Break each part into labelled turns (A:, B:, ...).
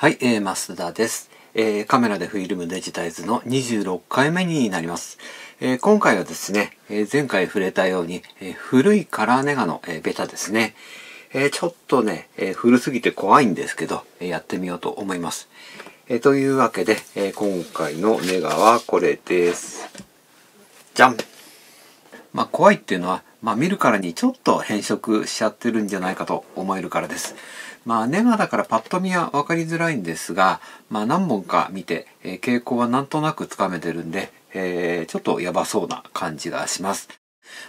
A: はい、えー、増田です、えー、カメラでフィルムデジタイズの26回目になります。えー、今回はですね、えー、前回触れたように、え古いカラーネガの、えベタですね。えちょっとね、え古すぎて怖いんですけど、えやってみようと思います。えというわけで、え今回のネガはこれです。じゃんまあ、怖いっていうのは、まあ、見るからにちょっと変色しちゃってるんじゃないかと思えるからです。まあネガだからパッと見は分かりづらいんですが、まあ何本か見て、えー、傾向はなんとなくつかめてるんで、えー、ちょっとやばそうな感じがします。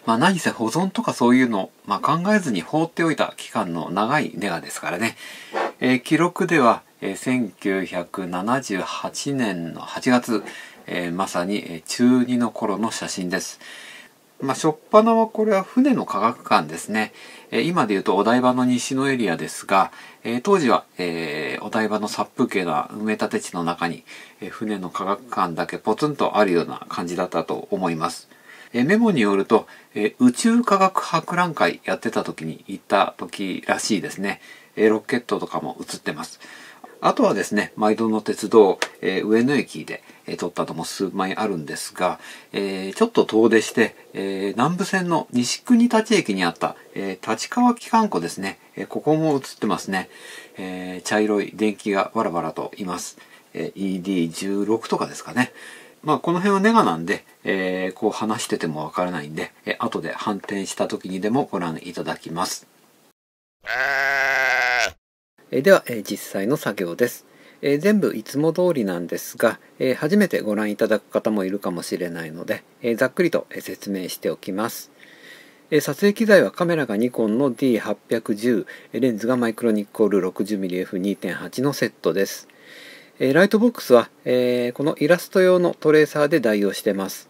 A: まあ何せ保存とかそういうの、まあ、考えずに放っておいた期間の長いネガですからね。えー、記録では、えー、1978年の8月、えー、まさに中2の頃の写真です。まあ、初っ端はこれは船の科学館ですね。え今で言うとお台場の西のエリアですが、え当時は、えお台場の殺風景な埋め立て地の中に、え船の科学館だけポツンとあるような感じだったと思います。えメモによると、え宇宙科学博覧会やってた時に行った時らしいですね。えロケットとかも映ってます。あとはですね、毎度の鉄道、え上野駅で、え取ったのも数枚あるんですが、えー、ちょっと遠出して、え南武線の西国立駅にあった、え立川機関庫ですね、えここも映ってますね、え茶色い電気がバラバラといます、え ED16 とかですかねまあ、この辺はネガなんで、えー、こう話しててもわからないんで、えー、後で反転した時にでもご覧いただきます。えー、では、えー、実際の作業です。えー、全部いつも通りなんですが、えー、初めてご覧いただく方もいるかもしれないので、えー、ざっくりと説明しておきます。撮影機材はカメラがニコンの D810、レンズがマイクロニコール 60mmF2.8 のセットです。ライトボックスは、えこのイラスト用のトレーサーで代用してます。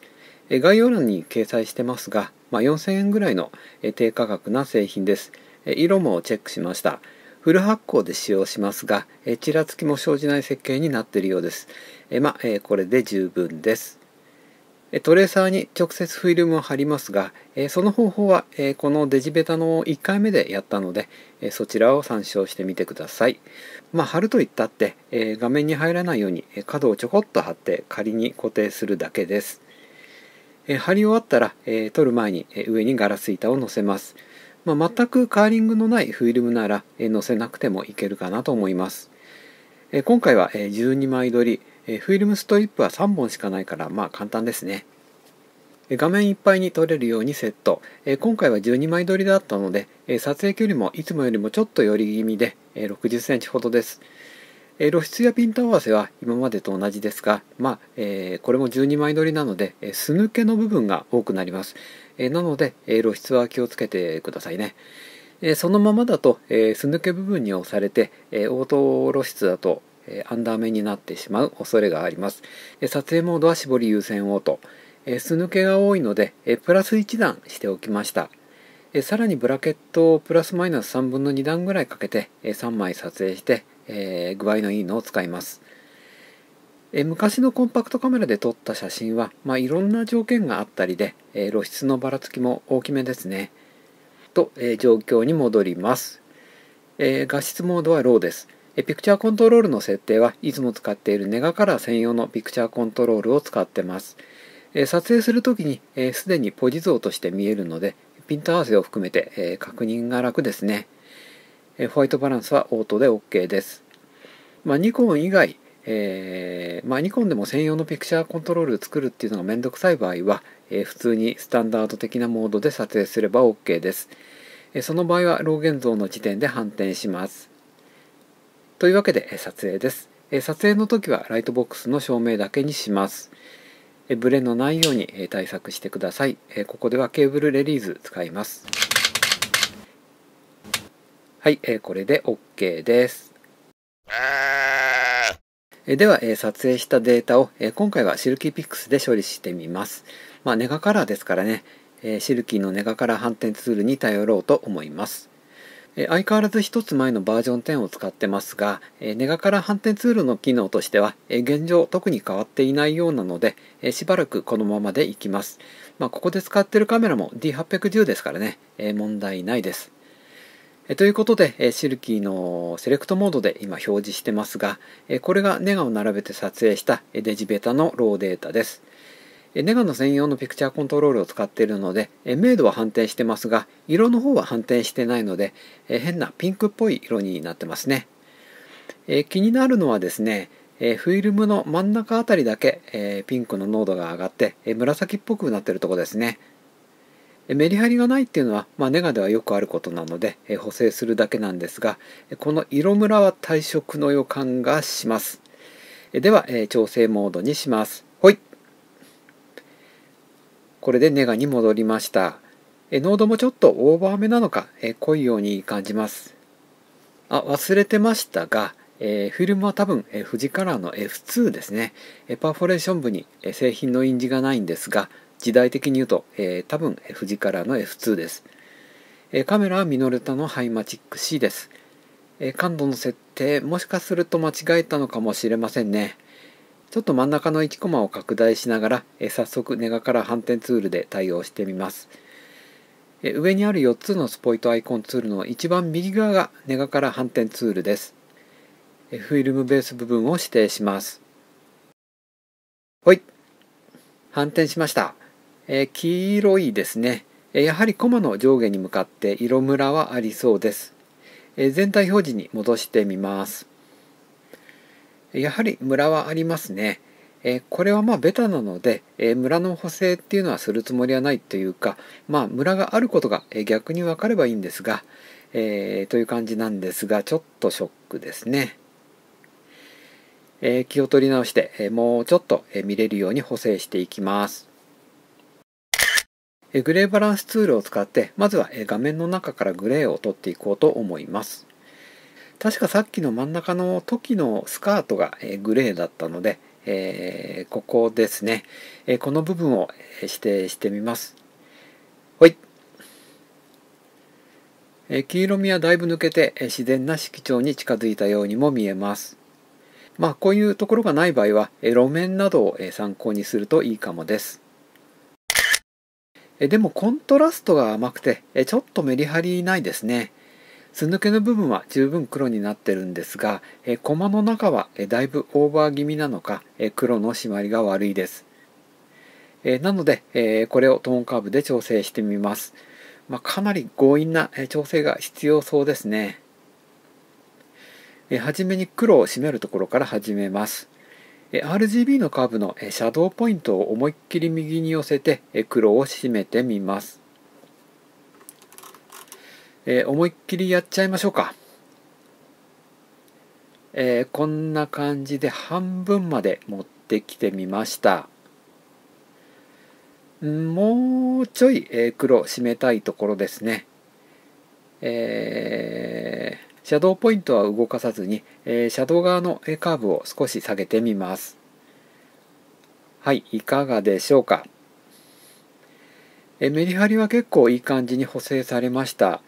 A: 概要欄に掲載してますが、まあ、4000円ぐらいの低価格な製品です。色もチェックしました。フル発酵で使用しますが、えちらつきも生じない設計になっているようです。えまあ、えこれで十分です。トレーサーに直接フィルムを貼りますが、その方法はこのデジベタの1回目でやったので、そちらを参照してみてください。まあ、貼ると言ったって画面に入らないように角をちょこっと貼って仮に固定するだけです。貼り終わったら取る前に上にガラス板を乗せます。まあ、全くカーリングのないフィルムなら載せなくてもいけるかなと思います今回は12枚撮りフィルムストリップは3本しかないからまあ簡単ですね画面いっぱいに撮れるようにセット今回は12枚撮りだったので撮影距離もいつもよりもちょっと寄り気味で6 0センチほどですえ露出やピント合わせは今までと同じですが、まあ、えー、これも12枚撮りなので、えー、素抜けの部分が多くなります、えー、なので、え露出は気をつけてくださいね、えそのままだと、え素抜け部分に押されて、え応答露出だと、えアンダー目になってしまう恐れがあります、え撮影モードは絞り優先応答、え素抜けが多いので、えプラス1段しておきましたえさらにブラケットをプラスマイナス3分の2段ぐらいかけて、え3枚撮影して、えー、具合のいいのを使います。え昔のコンパクトカメラで撮った写真は、まあ、いろんな条件があったりで、え露出のばらつきも大きめですね。と、え状況に戻ります、え画質モードはローです、えピクチャーコントロールの設定はいつも使っているネガカラー専用のピクチャーコントロールを使ってます、え撮影する時にすで、えー、にポジ像として見えるのでピント合わせを含めて、え確認が楽ですね、えホワイトバランスはオートで OK です。まあ、ニコン以外、えー、まあ、ニコンでも専用のピクチャーコントロールを作るっていうのがめんどくさい場合は、えー、普通にスタンダード的なモードで撮影すれば OK です。えー、その場合は老現像の時点で反転します。というわけで、え撮影です、え撮影の時はライトボックスの照明だけにします。えブレのないように、え対策してください、えここではケーブルレリーズ使います。はい、えー、これで OK です。えー、では、えー、撮影したデータを、えー、今回はシルキーピックスで処理してみます。まあ、ネガカラーですからね、えー、シルキーのネガカラー反転ツールに頼ろうと思います。えー、相変わらず1つ前のバージョン10を使ってますが、えー、ネガカラー反転ツールの機能としては、えー、現状特に変わっていないようなので、えしばらくこのままでいきます。まあ、ここで使ってるカメラも D810 ですからね、え問題ないです。えということで、えシルキーのセレクトモードで今表示してますが、えこれがネガを並べて撮影したデジベタのローデータです。ネガの専用のピクチャーコントロールを使っているので、明度は反転してますが、色の方は反転してないので、変なピンクっぽい色になってますね。気になるのはですね、フィルムの真ん中あたりだけピンクの濃度が上がって紫っぽくなってるとこですね。メリハリがないっていうのは、まあ、ネガではよくあることなので、え補正するだけなんですがこの色ムラは退色の予感がします。では、え調整モードにします。ほいこれでネガに戻りました。え濃度もちょっとオーバーめなのか、え濃いように感じます。あ忘れてましたが、えフィルムは多分、え富士カラーの F2 ですね、えパーフォレーション部に、え製品の印字がないんですが時代的に言うと、えー、多分富士からの F2 です、えー、カメラはミノルタのハイマチック C です、えー、感度の設定もしかすると間違えたのかもしれませんねちょっと真ん中の1コマを拡大しながら、え早速ネガから反転ツールで対応してみます、え上にある4つのスポイトアイコンツールの一番右側がネガから反転ツールです、えフィルムベース部分を指定しますはい反転しましたえ黄色いですねやはりコマの上下に向かって色ムラはありそうです、え全体表示に戻してみますやはりムラはありますね、えこれはまあベタなので、えラの補正っていうのはするつもりはないというかまあムラがあることが逆に分かればいいんですが、えー、という感じなんですがちょっとショックですね、え気を取り直して、えもうちょっと見れるように補正していきますグレーバランスツールを使ってまずは画面の中からグレーを取っていこうと思います確かさっきの真ん中の時のスカートがグレーだったので、えここですね、えこの部分を指定してみますはい、え黄色みはだいぶ抜けて自然な色調に近づいたようにも見えますまあこういうところがない場合は路面などを参考にするといいかもですえでもコントラストが甘くてえちょっとメリハリないですねす抜けの部分は十分黒になってるんですがえコマの中はえだいぶオーバー気味なのかえ黒の締まりが悪いですえなので、えこれをトーンカーブで調整してみます、まあ、かなり強引な調整が必要そうですねえ初めに黒を締めるところから始めます RGB のカーブのシャドーポイントを思いっきり右に寄せて黒を締めてみます。え思いっきりやっちゃいましょうか。えこんな感じで半分まで持ってきてみました。もうちょい、え黒締めたいところですね。えーシャドウポイントは動かさずに、えー、シャドウ側のカーブを少し下げてみます。はい、いかがでしょうか。えメリハリは結構いい感じに補正されました。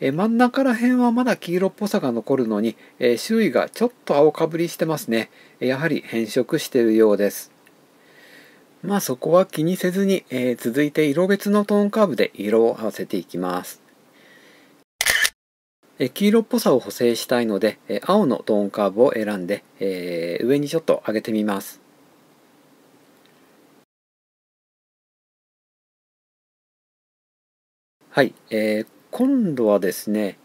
A: え真ん中ら辺はまだ黄色っぽさが残るのに、え周囲がちょっと青かぶりしてますね。やはり変色しているようです。まあそこは気にせずに、えー、続いて色別のトーンカーブで色を合わせていきます。黄色っぽさを補正したいので青のトーンカーブを選んで上にちょっと上げてみます。はい、えー、今度はですね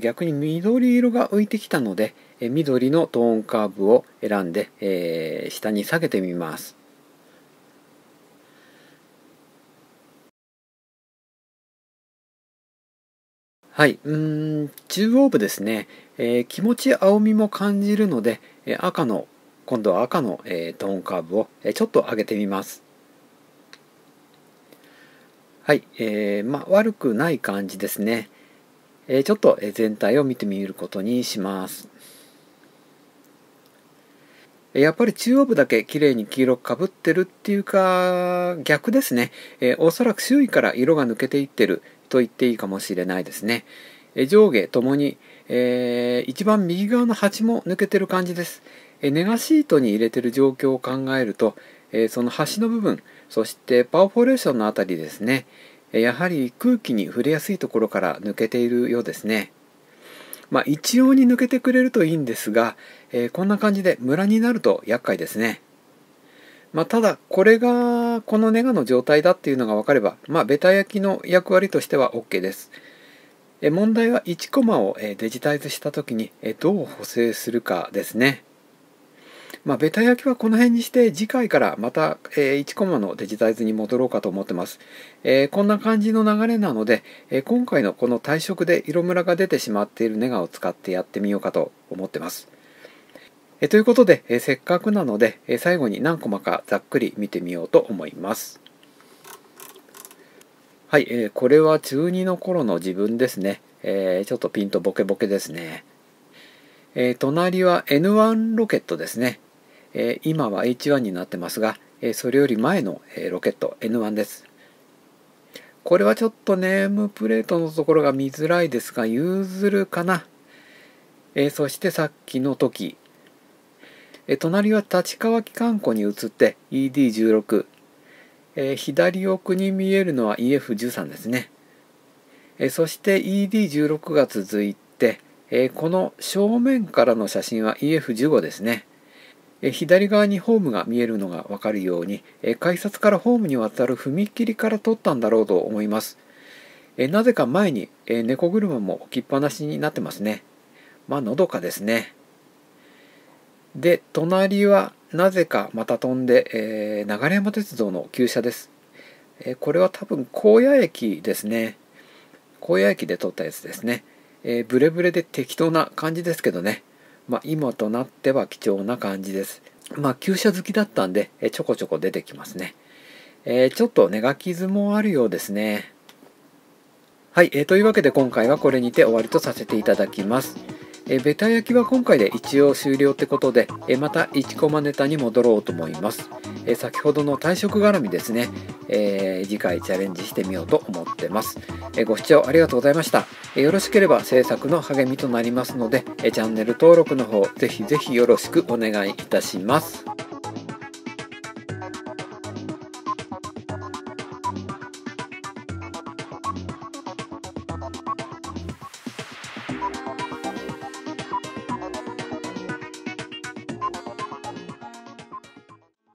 A: 逆に緑色が浮いてきたので緑のトーンカーブを選んで、えー、下に下げてみます。はい、うん中央部ですね、えー、気持ち青みも感じるので、えー、赤の今度は赤の、えー、トーンカーブを、えちょっと上げてみます。はい、えーま悪くない感じですね。えちょっと、え全体を見てみることにします。やっぱり中央部だけ綺麗に黄色かぶってるっていうか逆ですね、えおそらく周囲から色が抜けていってる、と言っていいかもしれないですね。え上下ともに、えー、一番右側の端も抜けてる感じです。えネガシートに入れてる状況を考えると、えその端の部分、そしてパワーフォレーションのあたりですね、やはり空気に触れやすいところから抜けているようですね。まあ、一様に抜けてくれるといいんですが、えー、こんな感じでムラになると厄介ですね。まあ、ただ、これがこのネガの状態だっていうのが分かれば、まあ、ベタ焼きの役割としては OK です。問題は1コマをデジタイズした時にどう補正するかですね。まあ、ベタ焼きはこの辺にして次回からまた1コマのデジタイズに戻ろうかと思ってます。こんな感じの流れなので今回のこの退色で色ムラが出てしまっているネガを使ってやってみようかと思ってます。えということで、えせっかくなので、え最後に何コマかざっくり見てみようと思います。はい、えー、これは中2の頃の自分ですね。えー、ちょっとピンとボケボケですね。えー、隣は N1 ロケットですね。えー、今は H1 になってますが、えそれより前の、えロケット N1 です。これはちょっとネームプレートのところが見づらいですが、譲るかな。えそしてさっきの時、え隣は立川機関庫に移って ED16、え左奥に見えるのは EF13 ですね、えそして ED16 が続いて、えこの正面からの写真は EF15 ですね、え左側にホームが見えるのが分かるように、え改札からホームに渡る踏切から撮ったんだろうと思いますえなぜか前に、え猫車も置きっぱなしになってますね。まあ、のどかですね。で隣はなぜかまた飛んで、えー、流山鉄道の旧車です、えー、これは多分高野駅ですね高野駅で撮ったやつですね、えー、ブレブレで適当な感じですけどねまあ今となっては貴重な感じですまあ旧車好きだったんで、えちょこちょこ出てきますね、えちょっと寝が傷もあるようですねはい、えー、というわけで今回はこれにて終わりとさせていただきます。えベタ焼きは今回で一応終了ってことで、えまた1コマネタに戻ろうと思います、え先ほどの退職絡みですね、えー、次回チャレンジしてみようと思ってます、えご視聴ありがとうございました、えよろしければ制作の励みとなりますので、えチャンネル登録の方ぜひぜひよろしくお願いいたします